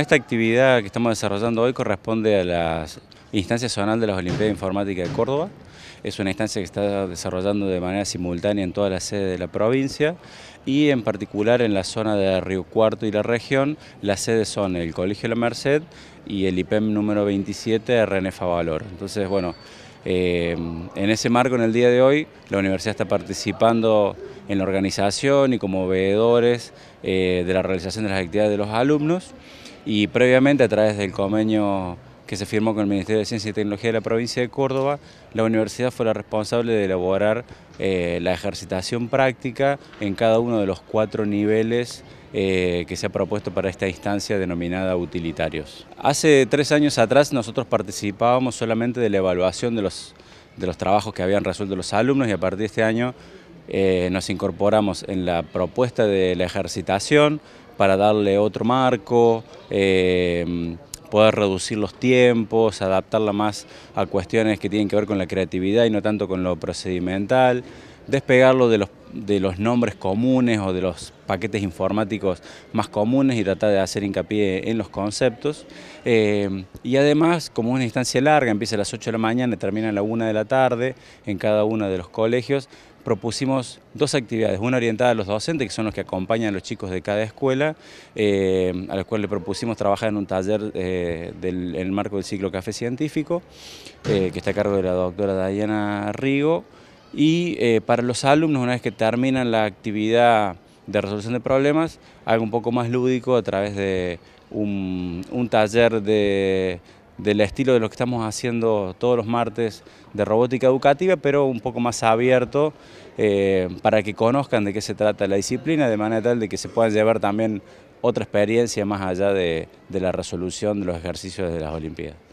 esta actividad que estamos desarrollando hoy corresponde a la instancia zonal de las Olimpiadas de Informática de Córdoba. Es una instancia que está desarrollando de manera simultánea en toda la sede de la provincia y en particular en la zona de Río Cuarto y la región, las sedes son el Colegio La Merced y el IPEM número 27 de Valor. Entonces, bueno, eh, en ese marco, en el día de hoy, la universidad está participando en la organización y como veedores eh, de la realización de las actividades de los alumnos y previamente a través del convenio que se firmó con el Ministerio de Ciencia y Tecnología de la provincia de Córdoba, la universidad fue la responsable de elaborar eh, la ejercitación práctica en cada uno de los cuatro niveles eh, que se ha propuesto para esta instancia denominada utilitarios. Hace tres años atrás nosotros participábamos solamente de la evaluación de los, de trabajos que habían resuelto los alumnos y a partir de este año eh, nos incorporamos en la propuesta de la ejercitación, para darle otro marco, eh, poder reducir los tiempos, adaptarla más a cuestiones que tienen que ver con la creatividad y no tanto con lo procedimental, despegarlo de los, nombres comunes o de los paquetes informáticos más comunes y tratar de hacer hincapié en los conceptos. Eh, y además, como es una instancia larga, empieza a las 8 de la mañana, y termina a la 1 de la tarde en cada uno de los colegios, propusimos dos actividades, una orientada a los docentes, que son los que acompañan a los chicos de cada escuela, eh, a la cual le propusimos trabajar en un taller eh, del, en el marco del ciclo Café Científico, eh, que está a cargo de la doctora Diana Rigo, y para los alumnos, una vez que terminan la actividad de resolución de problemas, algo un poco más lúdico a través de un taller de del estilo de lo que estamos haciendo todos los martes de robótica educativa, pero un poco más abierto eh, para que conozcan de qué se trata la disciplina, de manera tal de que se puedan llevar también otra experiencia más allá de, de la resolución de los ejercicios de las Olimpiadas.